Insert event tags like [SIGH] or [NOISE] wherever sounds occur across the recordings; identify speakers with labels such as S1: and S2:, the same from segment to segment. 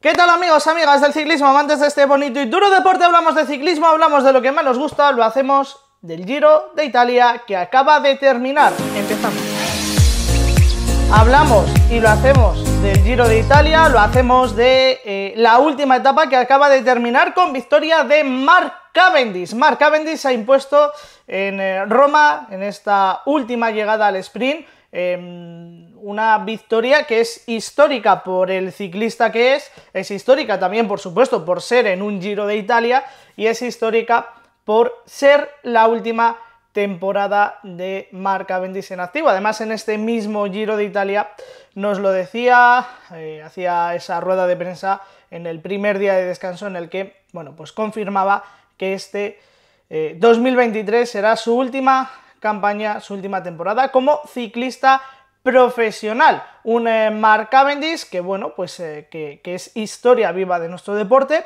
S1: ¿Qué tal amigos, amigas del ciclismo, amantes de este bonito y duro deporte? Hablamos de ciclismo, hablamos de lo que más nos gusta, lo hacemos del Giro de Italia que acaba de terminar. Empezamos. Hablamos y lo hacemos del Giro de Italia, lo hacemos de eh, la última etapa que acaba de terminar con victoria de Mark Cavendish. Mark Cavendish se ha impuesto en eh, Roma en esta última llegada al sprint. Em, una victoria que es histórica por el ciclista que es, es histórica también, por supuesto, por ser en un Giro de Italia y es histórica por ser la última temporada de Marca Bendis en activo. Además, en este mismo Giro de Italia nos lo decía, eh, hacía esa rueda de prensa en el primer día de descanso en el que, bueno, pues confirmaba que este 2023 eh, será su última campaña, su última temporada como ciclista profesional. Un eh, Mark Cavendish que, bueno, pues eh, que, es historia viva de nuestro deporte,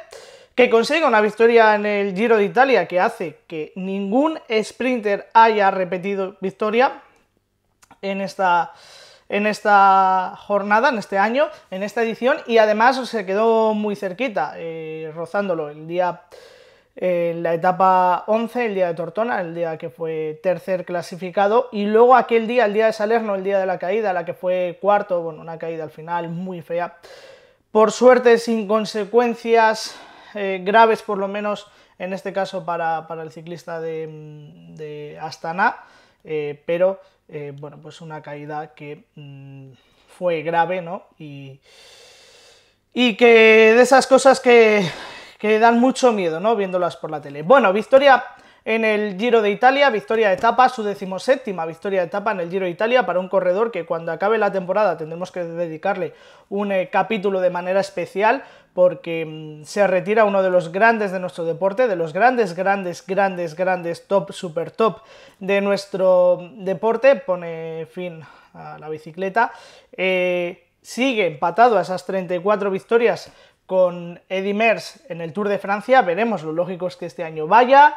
S1: que consigue una victoria en el Giro de Italia que hace que ningún sprinter haya repetido victoria en esta, en esta jornada, en este año, en esta edición, y además se quedó muy cerquita, eh, rozándolo el día en la etapa 11, el día de Tortona, el día que fue tercer clasificado, y luego aquel día, el día de Salerno, el día de la caída, la que fue cuarto, bueno, una caída al final muy fea. Por suerte, sin consecuencias eh, graves, por lo menos en este caso para, el ciclista de, Astana, eh, pero eh, bueno, pues una caída que mm, fue grave, ¿no? Y, y que de esas cosas que que dan mucho miedo, ¿no? Viéndolas por la tele. Bueno, victoria en el Giro de Italia, victoria de etapa, su decimoséptima victoria de etapa en el Giro de Italia para un corredor que cuando acabe la temporada tendremos que dedicarle un eh, capítulo de manera especial porque mm, se retira uno de los grandes de nuestro deporte, de los grandes, grandes, grandes, grandes, top, super top de nuestro mm, deporte, pone fin a la bicicleta. Eh, sigue empatado a esas 34 victorias con Eddy Merckx en el Tour de Francia, veremos, lo lógico es que este año vaya,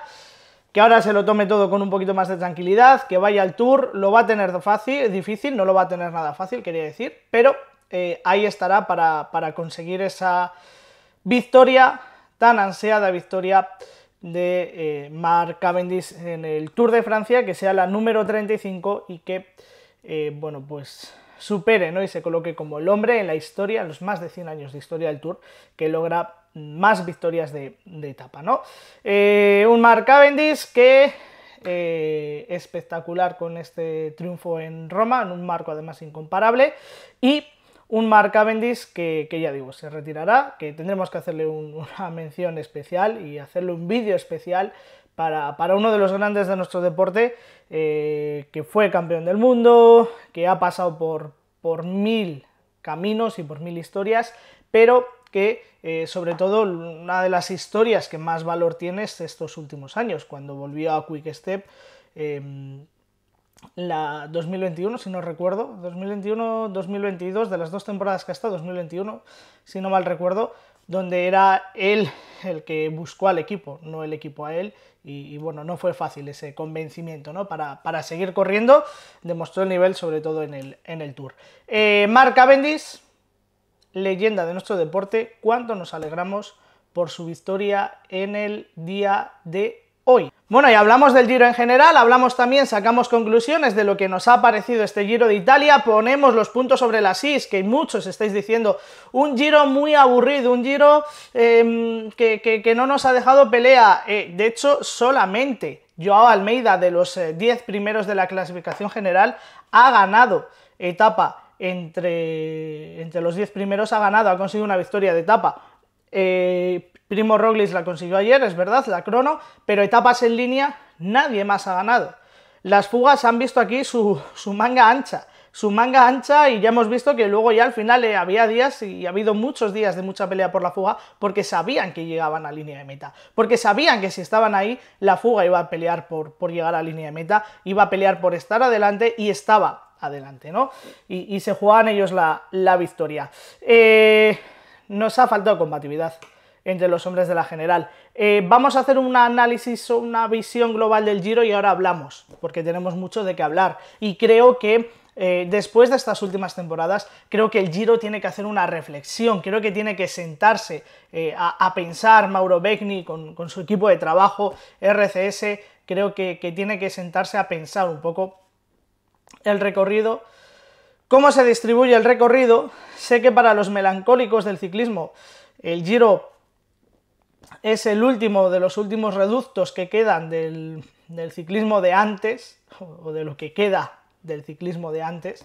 S1: que ahora se lo tome todo con un poquito más de tranquilidad, que vaya al Tour, lo va a tener fácil, difícil, no lo va a tener nada fácil, quería decir, pero eh, ahí estará para, conseguir esa victoria, tan ansiada victoria de eh, Mark Cavendish en el Tour de Francia, que sea la número 35 y que, eh, bueno, pues supere ¿no? y se coloque como el hombre en la historia, en los más de 100 años de historia del Tour, que logra más victorias de, etapa. ¿no? Eh, un Mark Cavendish que eh, espectacular con este triunfo en Roma, en un marco además incomparable, y un Mark Cavendish que, ya digo, se retirará, que tendremos que hacerle [LAUGHS] una mención especial y hacerle un vídeo especial para, uno de los grandes de nuestro deporte, eh, que fue campeón del mundo, que ha pasado por, por mil caminos y por mil historias, pero que eh, sobre todo una de las historias que más valor tiene es estos últimos años, cuando volvió a Quick Step. Eh, la 2021, si no recuerdo, 2021-2022, de las dos temporadas que ha estado, 2021, si no mal recuerdo, donde era él el que buscó al equipo, no el equipo a él. Y, bueno, no fue fácil ese convencimiento, ¿no? Para, para, seguir corriendo, demostró el nivel, sobre todo en el, en el Tour. Eh, Mark Cavendish, leyenda de nuestro deporte, cuánto nos alegramos por su victoria en el día de bueno, y hablamos del Giro en general, hablamos también, sacamos conclusiones de lo que nos ha parecido este Giro de Italia, ponemos los puntos sobre las is, que muchos estáis diciendo, un Giro muy aburrido, un Giro em, que, no nos ha dejado pelea, eh, de hecho solamente Joao Almeida de los 10 eh, primeros de la clasificación general ha ganado etapa entre, entre los 10 primeros, ha ganado, ha conseguido una victoria de etapa. Eh, Primo Roglic la consiguió ayer, es verdad, la crono, pero etapas en línea nadie más ha ganado. Las fugas han visto aquí su, manga ancha, su manga ancha y ya hemos visto que luego ya al final eh, había días y ha habido muchos días de mucha pelea por la fuga porque sabían que llegaban a línea de meta, porque sabían que si estaban ahí la fuga iba a pelear por, llegar a línea de meta, iba a pelear por estar adelante y estaba adelante, ¿no? Y, se jugaban ellos la, victoria. Eh, nos ha faltado combatividad entre los hombres de la general. Eh, vamos a hacer un análisis o una visión global del Giro y ahora hablamos, porque tenemos mucho de qué hablar. Y creo que eh, después de estas últimas temporadas, creo que el Giro tiene que hacer una reflexión, creo que tiene que sentarse eh, a, pensar Mauro Begni con, su equipo de trabajo, RCS, creo que tiene que sentarse a pensar un poco el recorrido. ¿Cómo se distribuye el recorrido? Sé que para los melancólicos del ciclismo el Giro es el último de los últimos reductos que quedan del, ciclismo de antes, o de lo que queda del ciclismo de antes,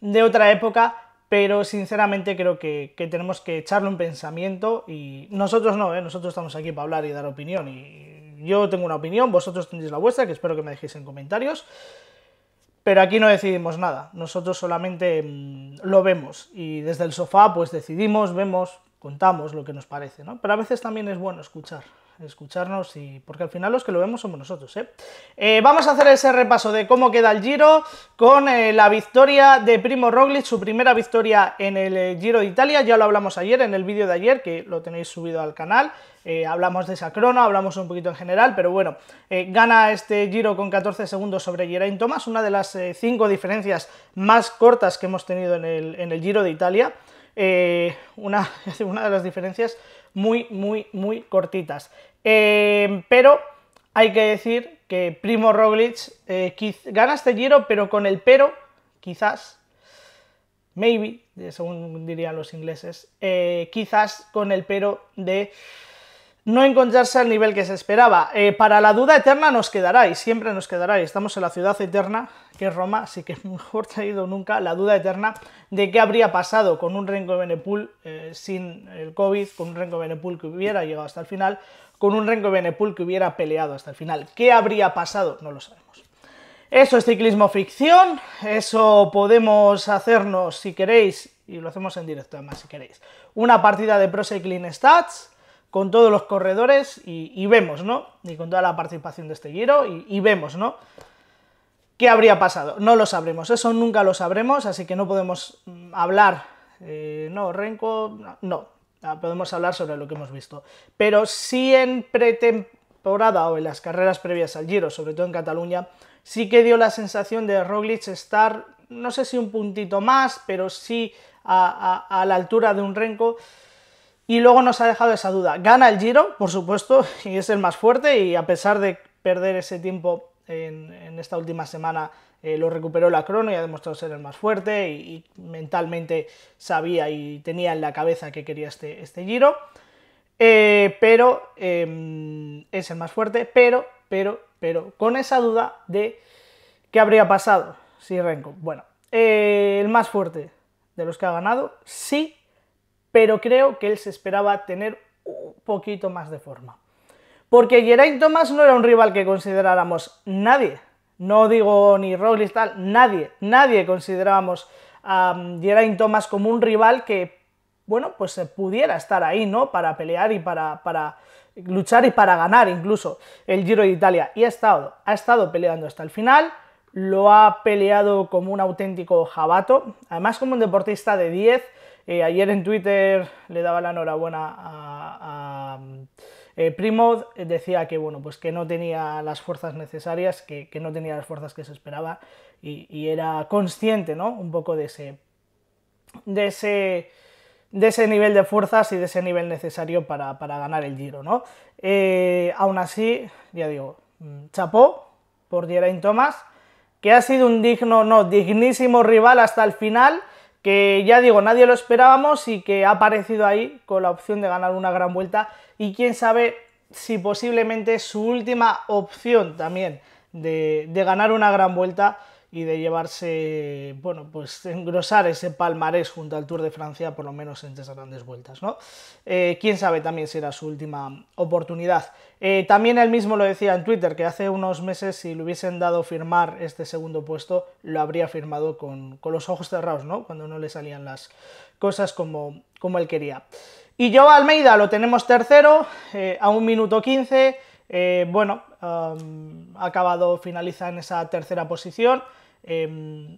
S1: de otra época pero sinceramente creo que, tenemos que echarle un pensamiento y nosotros no, ¿eh? nosotros estamos aquí para hablar y dar opinión y yo tengo una opinión, vosotros tendréis la vuestra, que espero que me dejéis en comentarios, pero aquí no decidimos nada, nosotros solamente mm, lo vemos y desde el sofá pues decidimos, vemos, contamos lo que nos parece, ¿no? Pero a veces también es bueno escuchar, escucharnos y porque al final los que lo vemos somos nosotros, ¿eh? eh vamos a hacer ese repaso de cómo queda el Giro con eh, la victoria de Primo Roglic, su primera victoria en el eh, Giro de Italia, ya lo hablamos ayer en el vídeo de ayer que lo tenéis subido al canal. hablamos de esa crono, hablamos un poquito en general, pero bueno, gana este giro con 14 segundos sobre Geraint Thomas, una de las cinco diferencias más cortas que hemos tenido en el Giro de Italia. Eh, [LAUGHS] una, de las diferencias muy, muy, muy cortitas. Eh, pero hay que decir que Primo Roglic eh, gana este giro, pero con el pero, quizás, maybe, según dirían los ingleses, quizás con el pero de no encontrarse al nivel que se esperaba. para la duda eterna nos quedará y siempre nos quedará y estamos en la ciudad eterna que Roma, sí que [LAUGHS] mejor traído nunca la duda eterna de qué habría pasado con un Renko Benepul eh, sin el COVID, con un Renko Benepul que hubiera llegado hasta el final, con un Renko Benepul que hubiera peleado hasta el final. ¿Qué habría pasado? No lo sabemos. Eso es ciclismo ficción, eso podemos hacernos si queréis, y lo hacemos en directo además si queréis, una partida de Pro Cycling Stats, con todos los corredores y, vemos, ¿no? Y con toda la participación de este giro y vemos, ¿no? ¿Qué habría pasado? No lo sabremos, eso nunca lo sabremos, así que no podemos mm, hablar, eh, no, renco, no, ah, podemos hablar sobre lo que hemos visto. Pero sí en pretemporada o en las carreras previas al Giro, sobre todo en Cataluña, sí que dio la sensación de Roglic estar, no sé si un puntito más, pero sí a, la altura de un renco Y luego nos ha dejado esa duda. Gana el Giro, por supuesto, [LAUGHS] y es el más fuerte, y a pesar de perder ese tiempo en, esta última semana eh, lo recuperó la crono y ha demostrado ser el más fuerte y, mentalmente sabía y tenía en la cabeza que quería este, este giro. Eh, pero em, es el más fuerte, pero, pero, pero, con esa duda de qué habría pasado si Renko. Bueno, eh, el más fuerte de los que ha ganado, sí, pero creo que él se esperaba tener un poquito más de forma. Porque Geraint Thomas no era un rival que consideráramos nadie. No digo ni Roglic tal, nadie, nadie considerábamos a mm, Geraint Thomas como un rival que, bueno, pues eh, pudiera estar ahí, ¿no? Para pelear y para, para luchar y para ganar incluso el Giro de Italia. Y ha estado, ha estado peleando hasta el final, lo ha peleado como un auténtico jabato, además como un deportista de 10. Eh, ayer en Twitter le daba la enhorabuena a eh, Primod decía que bueno, pues que no tenía las fuerzas necesarias, que, no tenía las fuerzas que se esperaba, y, era consciente, ¿no? Un poco de ese. de ese. de ese nivel de fuerzas y de ese nivel necesario para, para ganar el giro, ¿no? Eh, aún así, ya digo, mm, chapó por Geraint Thomas, que ha sido un digno, no, dignísimo rival hasta el final que ya digo, nadie lo esperábamos y que ha aparecido ahí con la opción de ganar una gran vuelta y quién sabe si posiblemente su última opción también de, de ganar una gran vuelta y de llevarse, bueno, pues engrosar ese palmarés junto al Tour de Francia, por lo menos en tres grandes vueltas, ¿no? Eh, quién sabe también si era su última oportunidad. Eh, también él mismo lo decía en Twitter, que hace unos meses si le hubiesen dado firmar este segundo puesto, lo habría firmado con, los ojos cerrados, ¿no? Cuando no le salían las cosas como, como él quería. Y Joao Almeida lo tenemos tercero, eh, a un minuto quince. bueno, ha acabado, finaliza en esa tercera posición, Em,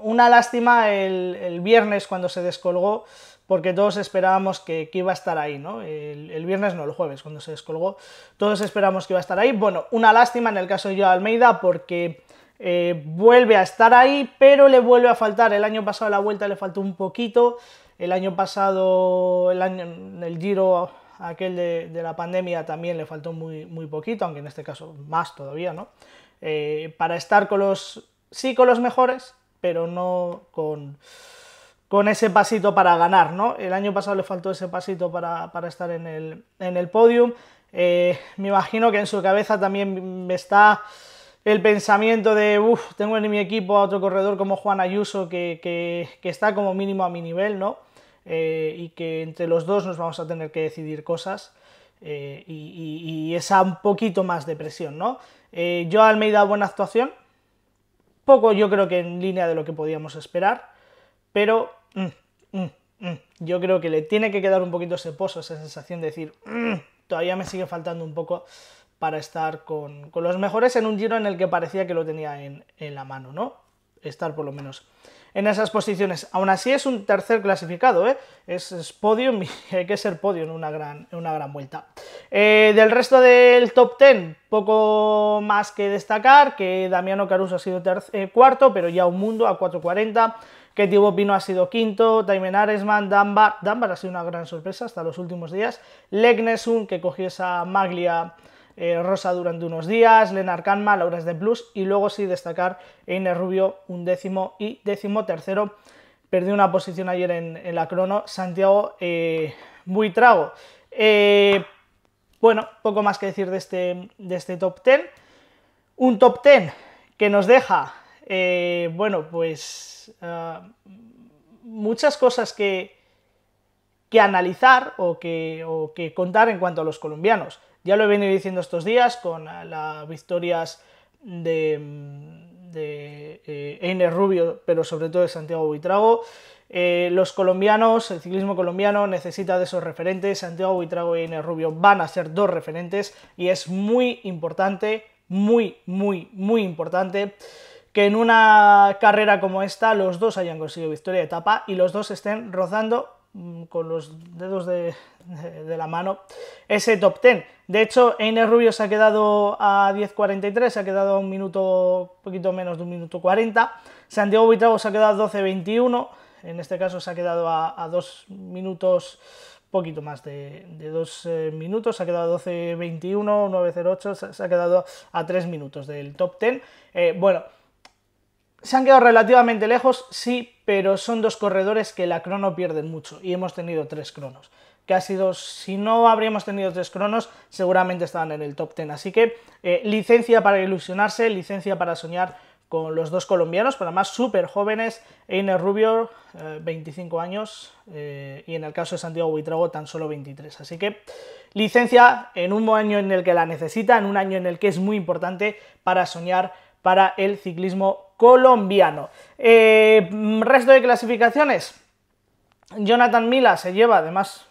S1: una lástima el, viernes cuando se descolgó, porque todos esperábamos que, iba a estar ahí, ¿no? El, viernes no, el jueves cuando se descolgó, todos esperábamos que iba a estar ahí. Bueno, una lástima en el caso de Almeida, porque eh, vuelve a estar ahí, pero le vuelve a faltar. El año pasado la vuelta le faltó un poquito, el año pasado, el, año, el giro aquel de, la pandemia también le faltó muy, muy poquito, aunque en este caso más todavía, ¿no? Eh, para estar con los sí con los mejores, pero no con, con ese pasito para ganar, ¿no? El año pasado le faltó ese pasito para, estar en el, en podium. Eh, me imagino que en su cabeza también está el pensamiento de, tengo en mi equipo a otro corredor como Juan Ayuso que, está como mínimo a mi nivel, ¿no? Eh, y que entre los dos nos vamos a tener que decidir cosas eh, y, esa un poquito más de presión, ¿no? Eh, yo Almeida buena actuación, poco yo creo que en línea de lo que podíamos esperar, pero mm, mm, mm, yo creo que le tiene que quedar un poquito ese pozo, esa sensación de decir, todavía me sigue faltando un poco para estar con, los mejores en un giro en el que parecía que lo tenía en, en la mano, ¿no? Estar por lo menos en esas posiciones. Aún así es un tercer clasificado, ¿eh? es, podio, podium [LAUGHS] hay que ser podio en una gran, en una gran vuelta. Eh, del resto del top 10, poco más que destacar, que Damiano Caruso ha sido eh, cuarto, pero ya un mundo a 4.40. Ketty Pino ha sido quinto, Taimen Aresman, Danbar. Danbar ha sido una gran sorpresa hasta los últimos días, Legnesun, que cogió esa maglia eh, Rosa durante unos días, Lenar Canma, Lauras de Plus y luego sí destacar Einer Rubio, un décimo y décimo tercero. Perdió una posición ayer en, la crono, Santiago eh, muy trago eh, bueno, poco más que decir de este, de este top 10. Un top 10 que nos deja, bueno, pues ah, muchas cosas que, que analizar o que, o que contar en cuanto a los colombianos. Ya lo he venido diciendo estos días con eh, las victorias de, eh, Einer Rubio, pero sobre todo de Santiago Buitrago. Eh, los colombianos, el ciclismo colombiano necesita de esos referentes. Santiago Buitrago y Einer Rubio van a ser dos referentes y es muy importante, muy, muy, muy importante que en una carrera como esta los dos hayan conseguido victoria de etapa y los dos estén rozando Mm, con los dedos de, la mano ese top 10. De hecho, Einer Rubio se ha quedado a 10.43, se ha quedado a un minuto, poquito menos de un minuto 40. Santiago Buitrago se ha quedado a 12.21, en este caso se ha quedado a, dos minutos, poquito más de, dos eh, minutos, se ha quedado a 12.21, 9.08, se, se, ha quedado a tres minutos del top 10. Eh, bueno. Se han quedado relativamente lejos, sí, pero son dos corredores que la crono pierden mucho y hemos tenido tres cronos. Que ha si no habríamos tenido tres cronos, seguramente estaban en el top ten, Así que eh, licencia para ilusionarse, licencia para soñar con los dos colombianos, para más súper jóvenes, Einer Rubio, 25 eh, años, eh, y en el caso de Santiago Buitrago, tan solo 23. Así que licencia en un año en el que la necesita, en un año en el que es muy importante para soñar para el ciclismo colombiano. Eh, mm, resto de clasificaciones. Jonathan Mila se lleva además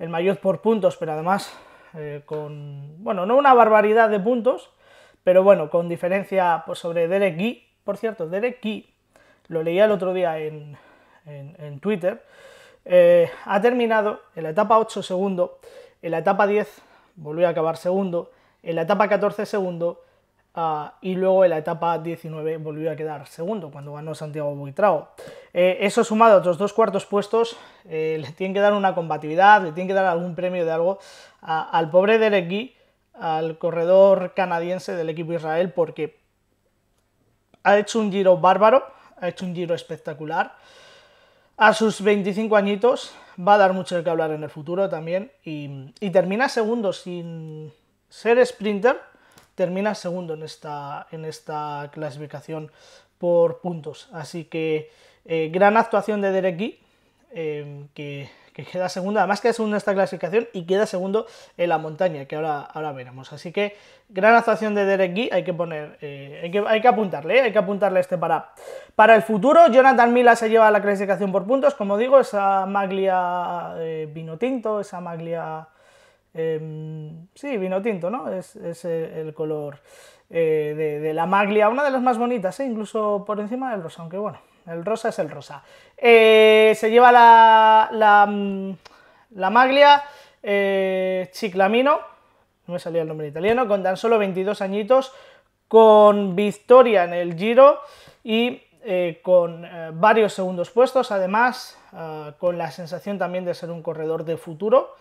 S1: el mayor por puntos, pero además eh, con, bueno, no una barbaridad de puntos, pero bueno, con diferencia pues, sobre Derek Guy. Por cierto, Derek Guy, lo leía el otro día en, Twitter, eh, ha terminado en la etapa 8 segundo, en la etapa 10 volvió a acabar segundo, en la etapa 14 segundo Ah, y luego en la etapa 19 volvió a quedar segundo cuando ganó Santiago Buitrago eh, eso sumado a otros dos cuartos puestos, eh, le tienen que dar una combatividad, le tiene que dar algún premio de algo al pobre Derek Guy al corredor canadiense del equipo Israel, porque ha hecho un giro bárbaro, ha hecho un giro espectacular. A sus 25 añitos va a dar mucho de que hablar en el futuro también y termina segundo sin ser sprinter, termina segundo en esta, en esta clasificación por puntos. Así que eh, gran actuación de Derek Guy, eh, que, queda segundo, además queda segundo en esta clasificación y queda segundo en la montaña, que ahora, ahora veremos. Así que gran actuación de Derek Guy, hay que poner, eh, hay, que, hay, que, apuntarle, hay que apuntarle este para, para el futuro. Jonathan Mila se lleva la clasificación por puntos, como digo, esa maglia vino tinto, esa maglia Em, sí, vino tinto, ¿no? Es, el color eh, de, la maglia, una de las más bonitas, ¿eh? incluso por encima del rosa, aunque bueno, el rosa es el rosa. Eh, se lleva la, la, mm, maglia Chiclamino, no me salía el nombre italiano, con tan solo 22 añitos, con victoria en el Giro y con varios segundos puestos, además ah, con la sensación también de ser un corredor de futuro,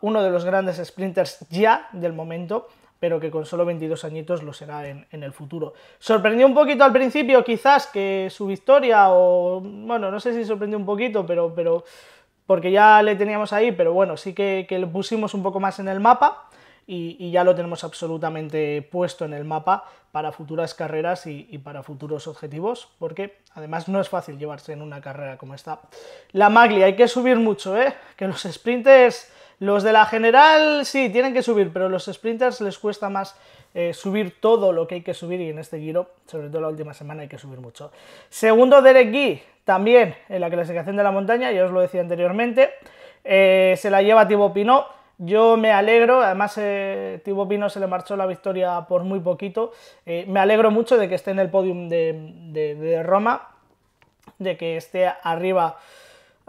S1: uno de los grandes sprinters ya del momento, pero que con solo 22 añitos lo será en, el futuro. Sorprendió un poquito al principio, quizás, que su victoria, o bueno, no sé si sorprendió un poquito, pero, pero porque ya le teníamos ahí, pero bueno, sí que, lo pusimos un poco más en el mapa y, ya lo tenemos absolutamente puesto en el mapa para futuras carreras y, y para futuros objetivos, porque además no es fácil llevarse en una carrera como esta. La Magli, hay que subir mucho, ¿eh? Que los sprinters los de la general sí, tienen que subir, pero los sprinters les cuesta más eh, subir todo lo que hay que subir y en este giro, sobre todo la última semana, hay que subir mucho. Segundo Derek Guy, también en la clasificación de la montaña, ya os lo decía anteriormente, eh, se la lleva Thibaut Pinot. Yo me alegro, además eh, Thibaut Pinot se le marchó la victoria por muy poquito. Eh, me alegro mucho de que esté en el podium de Roma, de que esté arriba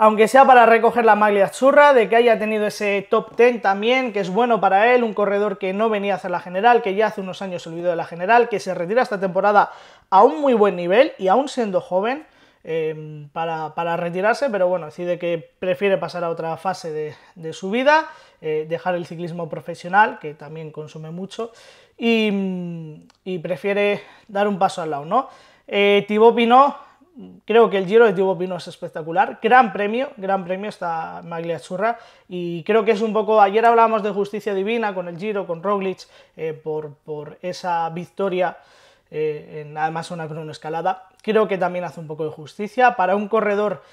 S1: aunque sea para recoger la maglia churra, de que haya tenido ese top 10 también, que es bueno para él, un corredor que no venía a hacer la general, que ya hace unos años se olvidó de la general, que se retira esta temporada a un muy buen nivel y aún siendo joven em, para, retirarse, pero bueno, decide que prefiere pasar a otra fase de, su vida, eh, dejar el ciclismo profesional, que también consume mucho, y, prefiere dar un paso al lado, ¿no? Eh, creo que el Giro de Tibo Pino es espectacular. Gran premio, gran premio está Churra Y creo que es un poco. Ayer hablábamos de justicia divina con el Giro, con Roglic, eh, por, esa victoria. Eh, en, además, una cronoescalada. Creo que también hace un poco de justicia para un corredor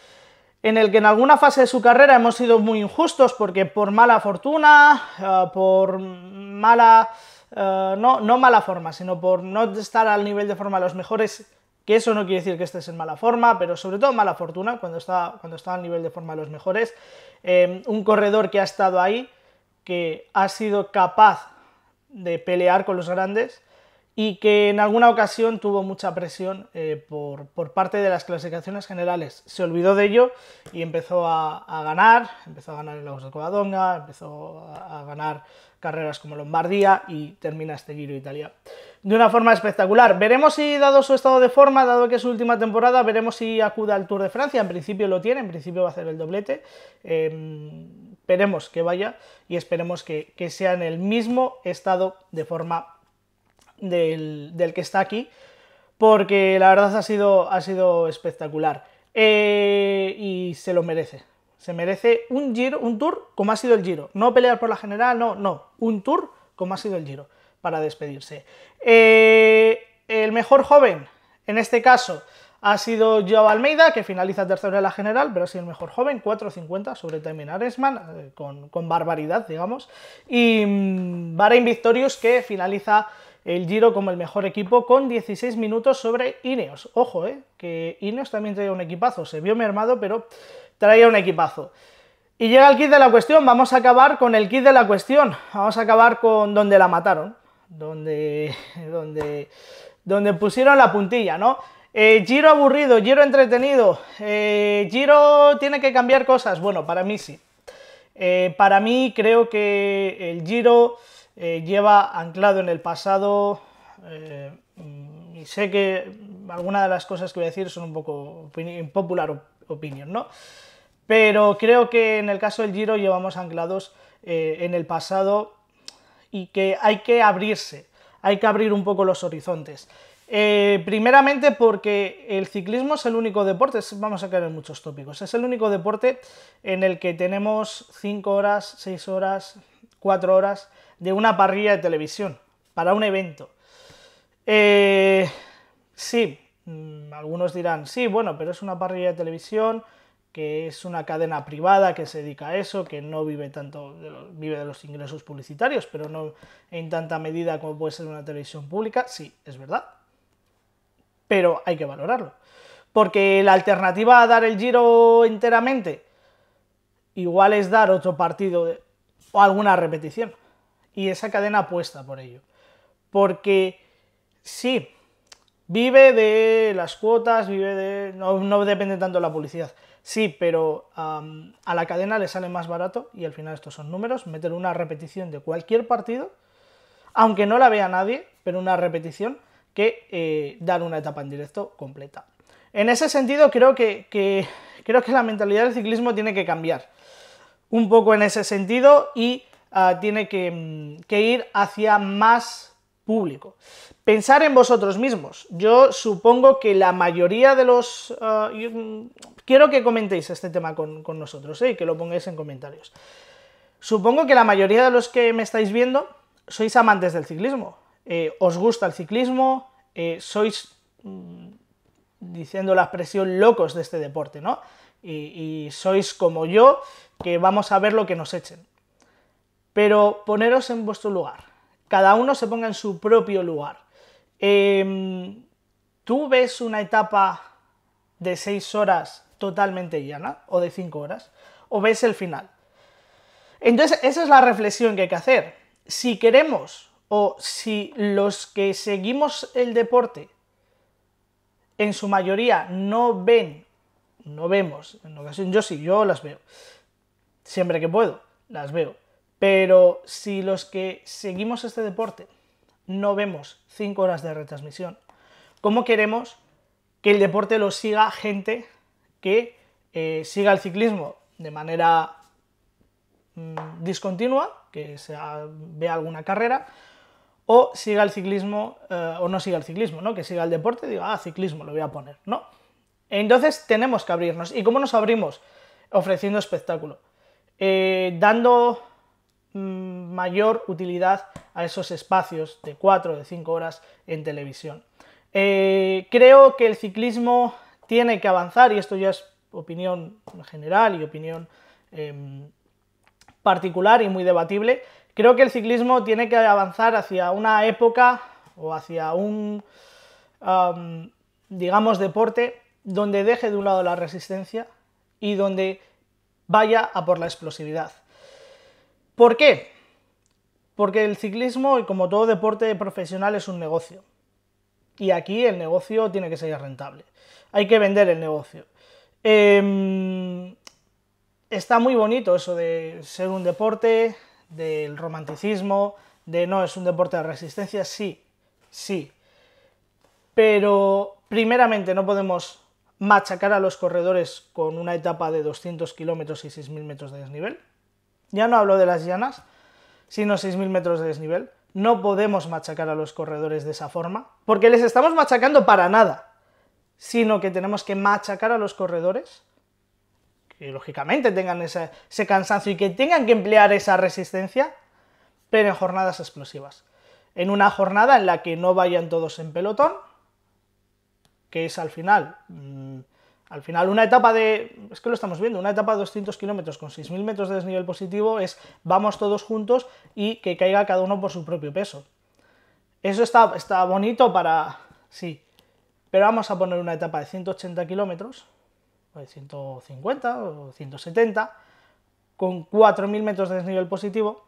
S1: en el que en alguna fase de su carrera hemos sido muy injustos porque por mala fortuna, eh, por mala. no, no mala forma, sino por no estar al nivel de forma de los mejores que eso no quiere decir que estés en mala forma, pero sobre todo mala fortuna, cuando está, cuando al nivel de forma de los mejores. Em, un corredor que ha estado ahí, que ha sido capaz de pelear con los grandes y que en alguna ocasión tuvo mucha presión eh, por, parte de las clasificaciones generales. Se olvidó de ello y empezó a, ganar, empezó a ganar en de Covadonga, empezó a ganar carreras como Lombardía y termina este Giro Italia de una forma espectacular. Veremos si, dado su estado de forma, dado que es su última temporada, veremos si acuda al Tour de Francia. En principio lo tiene, en principio va a hacer el doblete. Eh, esperemos que vaya y esperemos que, sea en el mismo estado de forma del, que está aquí, porque la verdad ha sido, ha sido espectacular eh, y se lo merece se merece un giro, un tour como ha sido el giro. No pelear por la general, no, no, un tour como ha sido el giro para despedirse. Eh, el mejor joven, en este caso, ha sido Joao Almeida, que finaliza tercero en la general, pero ha sido el mejor joven, 4.50 sobre Temin Aresman, eh, con, con, barbaridad, digamos. Y mmm, Victorius que finaliza el Giro como el mejor equipo con 16 minutos sobre Ineos. Ojo, eh, que Ineos también tenía un equipazo, se vio mermado, pero traía un equipazo. Y llega el kit de la cuestión, vamos a acabar con el kit de la cuestión, vamos a acabar con donde la mataron, donde, donde, pusieron la puntilla, ¿no? Eh, giro aburrido, giro entretenido, eh, giro tiene que cambiar cosas, bueno, para mí sí. Eh, para mí creo que el giro lleva anclado en el pasado y sé que algunas de las cosas que voy a decir son un poco popular opinión, ¿no? Pero creo que en el caso del Giro llevamos anclados eh, en el pasado y que hay que abrirse, hay que abrir un poco los horizontes. Eh, primeramente porque el ciclismo es el único deporte, vamos a caer en muchos tópicos, es el único deporte en el que tenemos 5 horas, 6 horas, 4 horas de una parrilla de televisión para un evento. Eh, sí, mm, algunos dirán, sí, bueno, pero es una parrilla de televisión, que es una cadena privada que se dedica a eso, que no vive tanto, de vive de los ingresos publicitarios, pero no en tanta medida como puede ser una televisión pública, sí, es verdad. Pero hay que valorarlo. Porque la alternativa a dar el giro enteramente, igual es dar otro partido o alguna repetición. Y esa cadena apuesta por ello. Porque sí, Vive de las cuotas, vive de... No, depende tanto de la publicidad. Sí, pero a la cadena le sale más barato, y al final estos son números, meter una repetición de cualquier partido, aunque no la vea nadie, pero una repetición, que eh, dar una etapa en directo completa. En ese sentido, creo que, creo que la mentalidad del ciclismo tiene que cambiar un poco en ese sentido y ah, tiene mm, que, ir hacia más público. Pensar en vosotros mismos. Yo supongo que la mayoría de los... Ah, mm, quiero que comentéis este tema con, nosotros eh, y que lo pongáis en comentarios. Supongo que la mayoría de los que me estáis viendo sois amantes del ciclismo. Eh, os gusta el ciclismo, eh, sois, mm, diciendo la expresión, locos de este deporte, ¿no? y sois como yo, que vamos a ver lo que nos echen. Pero poneros en vuestro lugar cada uno se ponga en su propio lugar. Em, ¿Tú ves una etapa de seis horas totalmente llana o de cinco horas? ¿O ves el final? Entonces, esa es la reflexión que hay que hacer. Si queremos o si los que seguimos el deporte en su mayoría no ven, no vemos, en ocasión yo sí, yo las veo, siempre que puedo, las veo, pero si los que seguimos este deporte no vemos 5 horas de retransmisión, ¿cómo queremos que el deporte lo siga gente que eh, siga el ciclismo de manera mm, discontinua, que se vea alguna carrera, o siga el ciclismo eh, o no siga el ciclismo, ¿no? Que siga el deporte y diga, ah, ciclismo, lo voy a poner, ¿no? Entonces tenemos que abrirnos. ¿Y cómo nos abrimos? Ofreciendo espectáculo. Eh, dando Mm, mayor utilidad a esos espacios de 4 o de 5 horas en televisión. Eh, creo que el ciclismo tiene que avanzar, y esto ya es opinión general y opinión em, particular y muy debatible, creo que el ciclismo tiene que avanzar hacia una época o hacia un, digamos, deporte donde deje de un lado la resistencia y donde vaya a por la explosividad. ¿Por qué? Porque el ciclismo, como todo deporte profesional, es un negocio. Y aquí el negocio tiene que ser rentable. Hay que vender el negocio. Em, está muy bonito eso de ser un deporte, del romanticismo, de no, es un deporte de resistencia, sí, sí. Pero primeramente no podemos machacar a los corredores con una etapa de 200 kilómetros y 6.000 metros de desnivel ya no hablo de las llanas, sino 6.000 metros de desnivel. No podemos machacar a los corredores de esa forma, porque les estamos machacando para nada, sino que tenemos que machacar a los corredores que lógicamente tengan ese, cansancio y que tengan que emplear esa resistencia, pero en jornadas explosivas. En una jornada en la que no vayan todos en pelotón, que es al final mm, al final, una etapa de, es que lo estamos viendo, una etapa de 200 kilómetros con 6.000 metros de desnivel positivo es vamos todos juntos y que caiga cada uno por su propio peso. Eso está, está bonito para, sí, pero vamos a poner una etapa de 180 kilómetros, 150 o 170, con 4.000 metros de desnivel positivo,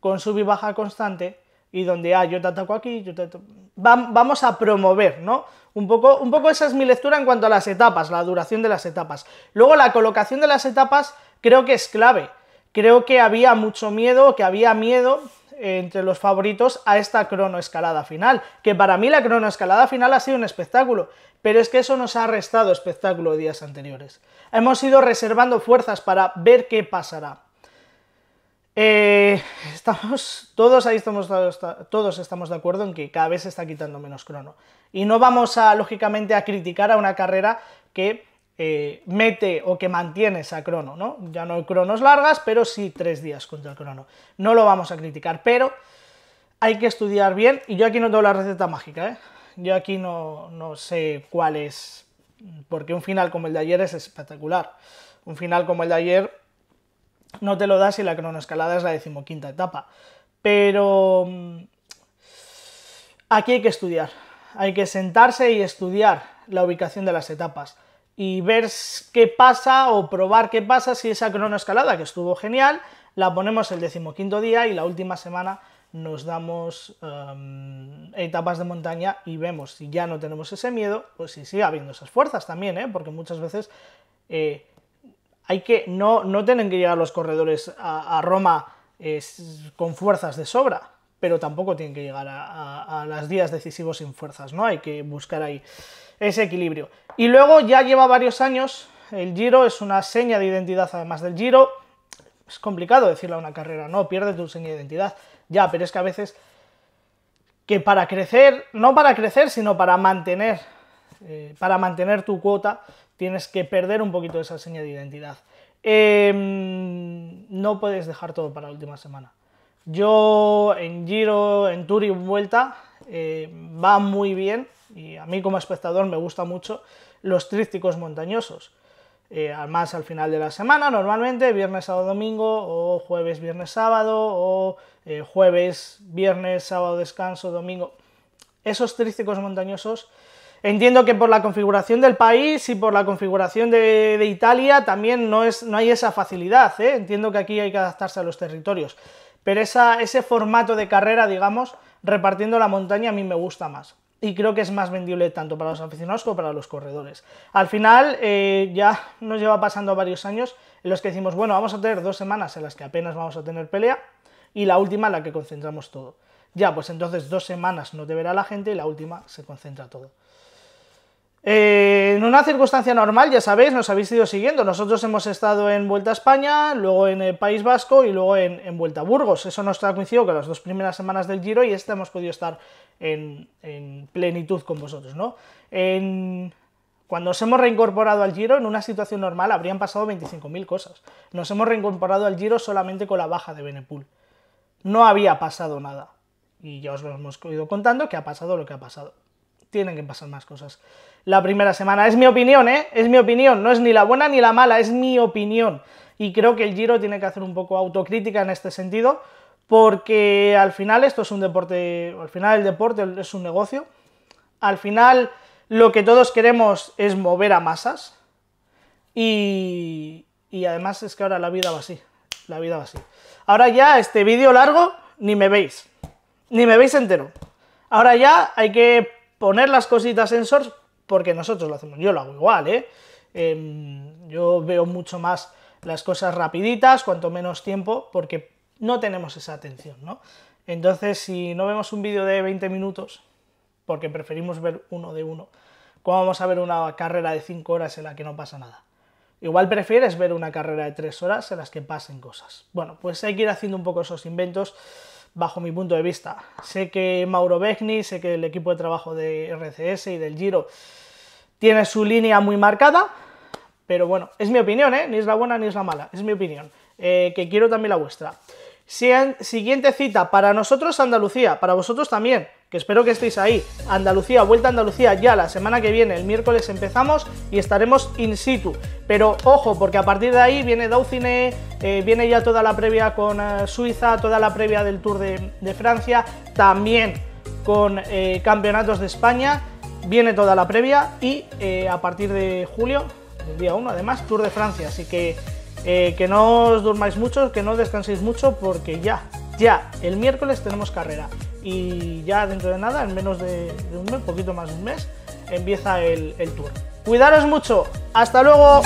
S1: con sub y baja constante, y donde, ah, yo te ataco aquí, yo te ataco... Vamos a promover, ¿no? Un poco, un poco esa es mi lectura en cuanto a las etapas, la duración de las etapas. Luego la colocación de las etapas creo que es clave. Creo que había mucho miedo, que había miedo eh, entre los favoritos a esta cronoescalada final, que para mí la cronoescalada final ha sido un espectáculo, pero es que eso nos ha restado espectáculo de días anteriores. Hemos ido reservando fuerzas para ver qué pasará. Eh, estamos, todos ahí estamos, todos estamos de acuerdo en que cada vez se está quitando menos crono. Y no vamos a, lógicamente, a criticar a una carrera que eh, mete o que mantiene esa crono, ¿no? Ya no hay cronos largas, pero sí tres días contra el crono. No lo vamos a criticar, pero hay que estudiar bien. Y yo aquí no tengo la receta mágica, ¿eh? Yo aquí no, no sé cuál es, porque un final como el de ayer es espectacular. Un final como el de ayer no te lo das si la cronoescalada es la decimoquinta etapa. Pero mm, aquí hay que estudiar, hay que sentarse y estudiar la ubicación de las etapas y ver qué pasa o probar qué pasa si esa cronoescalada que estuvo genial la ponemos el decimoquinto día y la última semana nos damos em, etapas de montaña y vemos si ya no tenemos ese miedo o pues si sigue habiendo esas fuerzas también, ¿eh? porque muchas veces eh, hay que, no, no tienen que llegar los corredores a, Roma con fuerzas de sobra, pero tampoco tienen que llegar a, las días decisivos sin fuerzas, ¿no? Hay que buscar ahí ese equilibrio. Y luego ya lleva varios años, el Giro es una seña de identidad además del Giro, es complicado decirle a una carrera, no, pierde tu seña de identidad, ya, pero es que a veces que para crecer, no para crecer, sino para mantener, eh, para mantener tu cuota, tienes que perder un poquito esa seña de identidad. Em, no puedes dejar todo para la última semana. Yo en Giro, en Tour y Vuelta eh, va muy bien y a mí como espectador me gusta mucho los trísticos montañosos. Eh, Además al final de la semana, normalmente viernes, sábado, domingo, o jueves, viernes, sábado, o eh, jueves, viernes, sábado, descanso, domingo. Esos trísticos montañosos Entiendo que por la configuración del país y por la configuración de, Italia también no, es, no hay esa facilidad, ¿eh? entiendo que aquí hay que adaptarse a los territorios, pero ese formato de carrera, digamos, repartiendo la montaña a mí me gusta más y creo que es más vendible tanto para los aficionados como para los corredores. Al final eh, ya nos lleva pasando varios años en los que decimos, bueno, vamos a tener dos semanas en las que apenas vamos a tener pelea y la última en la que concentramos todo. Ya, pues entonces dos semanas no te verá la gente y la última se concentra todo. Eh, en una circunstancia normal, ya sabéis, nos habéis ido siguiendo. Nosotros hemos estado en Vuelta a España, luego en el eh, País Vasco y luego en, Vuelta a Burgos. Eso nos ha coincidido con las dos primeras semanas del Giro y esta hemos podido estar en, plenitud con vosotros, ¿no? cuando nos hemos reincorporado al Giro, en una situación normal habrían pasado 25.000 cosas. Nos hemos reincorporado al Giro solamente con la baja de Benepool. No había pasado nada. Y ya os lo hemos ido contando que ha pasado lo que ha pasado. Tienen que pasar más cosas la primera semana. Es mi opinión, ¿eh? Es mi opinión, no es ni la buena ni la mala, es mi opinión. Y creo que el Giro tiene que hacer un poco autocrítica en este sentido, porque al final esto es un deporte, al final el deporte es un negocio, al final lo que todos queremos es mover a masas, y, y además es que ahora la vida va así, la vida va así. Ahora ya este vídeo largo ni me veis, ni me veis entero. Ahora ya hay que poner las cositas en source porque nosotros lo hacemos. Yo lo hago igual, ¿eh? Em, yo veo mucho más las cosas rapiditas, cuanto menos tiempo, porque no tenemos esa atención, ¿no? Entonces, si no vemos un vídeo de 20 minutos, porque preferimos ver uno de uno, ¿cómo vamos a ver una carrera de 5 horas en la que no pasa nada? Igual prefieres ver una carrera de 3 horas en las que pasen cosas. Bueno, pues hay que ir haciendo un poco esos inventos bajo mi punto de vista. Sé que Mauro Begni, sé que el equipo de trabajo de RCS y del Giro tiene su línea muy marcada, pero bueno, es mi opinión, ¿eh? ni es la buena ni es la mala, es mi opinión, eh, que quiero también la vuestra. Siguiente cita para nosotros Andalucía, para vosotros también que espero que estéis ahí. Andalucía, vuelta a Andalucía ya la semana que viene, el miércoles empezamos y estaremos in situ. Pero ojo, porque a partir de ahí viene Dauphiné, eh, viene ya toda la previa con eh, Suiza, toda la previa del Tour de, Francia, también con eh, campeonatos de España, viene toda la previa y a partir de julio, el día 1 además, Tour de Francia. Así que que no os durmáis mucho, que no descanséis mucho porque ya, ya, el miércoles tenemos carrera y ya dentro de nada, en menos de, un mes, poquito más de un mes, empieza el, el tour. Cuidaros mucho, hasta luego.